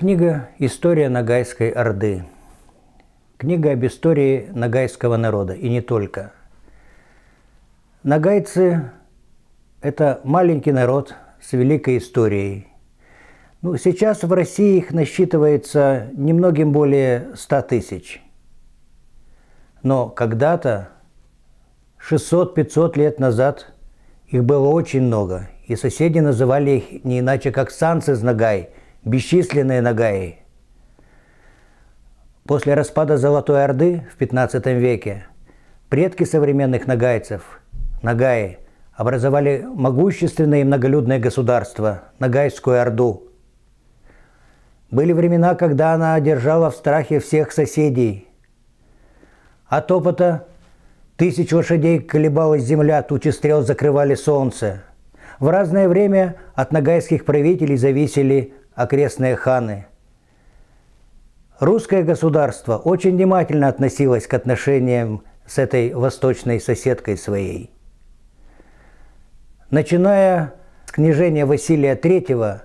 Книга «История Ногайской Орды». Книга об истории нагайского народа, и не только. Нагайцы – это маленький народ с великой историей. Ну, сейчас в России их насчитывается немногим более 100 тысяч. Но когда-то, 600-500 лет назад, их было очень много, и соседи называли их не иначе, как санцы с Нагай – бесчисленные нагаи. После распада Золотой Орды в 15 веке предки современных нагайцев, нагаи, образовали могущественное и многолюдное государство – Нагайскую Орду. Были времена, когда она одержала в страхе всех соседей. От опыта тысяч лошадей колебалась земля, тучи стрел закрывали солнце. В разное время от нагайских правителей зависели окрестные ханы. Русское государство очень внимательно относилось к отношениям с этой восточной соседкой своей. Начиная с княжения Василия III,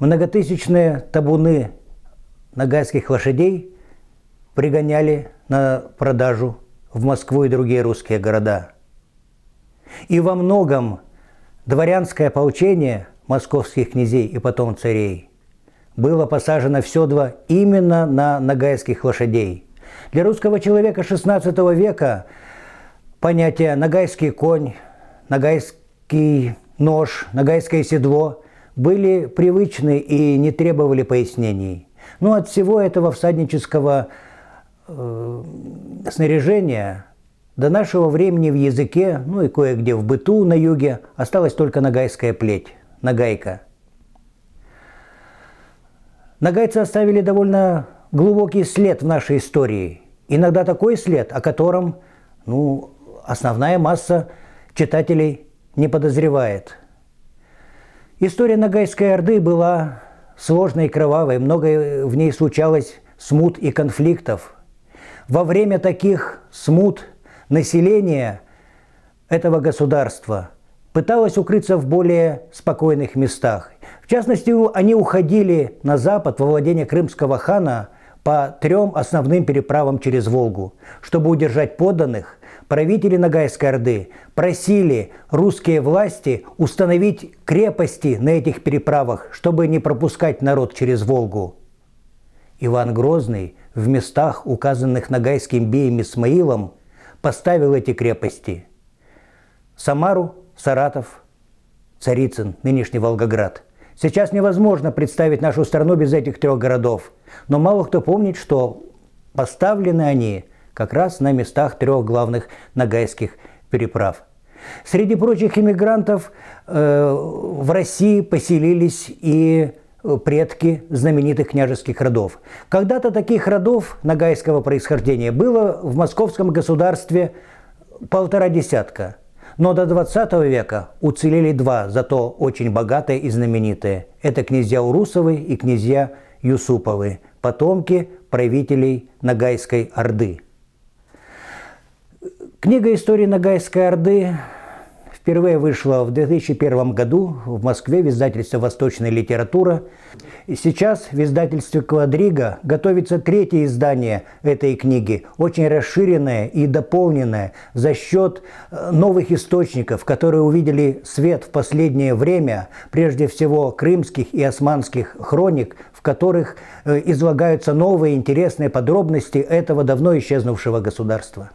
многотысячные табуны нагайских лошадей пригоняли на продажу в Москву и другие русские города. И во многом дворянское ополчение – московских князей и потом царей. Было посажено два именно на нагайских лошадей. Для русского человека XVI века понятия «нагайский конь», «нагайский нож», «нагайское седло» были привычны и не требовали пояснений. Но ну, от всего этого всаднического э, снаряжения до нашего времени в языке, ну и кое-где в быту на юге, осталась только нагайская плеть. Нагайка. Нагайцы оставили довольно глубокий след в нашей истории. Иногда такой след, о котором ну, основная масса читателей не подозревает. История нагайской Орды была сложной и кровавой, многое в ней случалось смут и конфликтов. Во время таких смут население этого государства – пыталась укрыться в более спокойных местах. В частности, они уходили на запад во владение крымского хана по трем основным переправам через Волгу. Чтобы удержать подданных, правители Ногайской Орды просили русские власти установить крепости на этих переправах, чтобы не пропускать народ через Волгу. Иван Грозный в местах, указанных Ногайским беем Исмаилом, поставил эти крепости. Самару Саратов, Царицын, нынешний Волгоград. Сейчас невозможно представить нашу страну без этих трех городов. Но мало кто помнит, что поставлены они как раз на местах трех главных нагайских переправ. Среди прочих иммигрантов э, в России поселились и предки знаменитых княжеских родов. Когда-то таких родов нагайского происхождения было в московском государстве полтора десятка – но до 20 века уцелели два, зато очень богатые и знаменитые. Это князья Урусовы и князья Юсуповы, потомки правителей Ногайской Орды. Книга истории Ногайской Орды Впервые вышла в 2001 году в Москве в издательстве «Восточная литература». И сейчас в издательстве «Квадрига» готовится третье издание этой книги, очень расширенное и дополненное за счет э, новых источников, которые увидели свет в последнее время, прежде всего крымских и османских хроник, в которых э, излагаются новые интересные подробности этого давно исчезнувшего государства.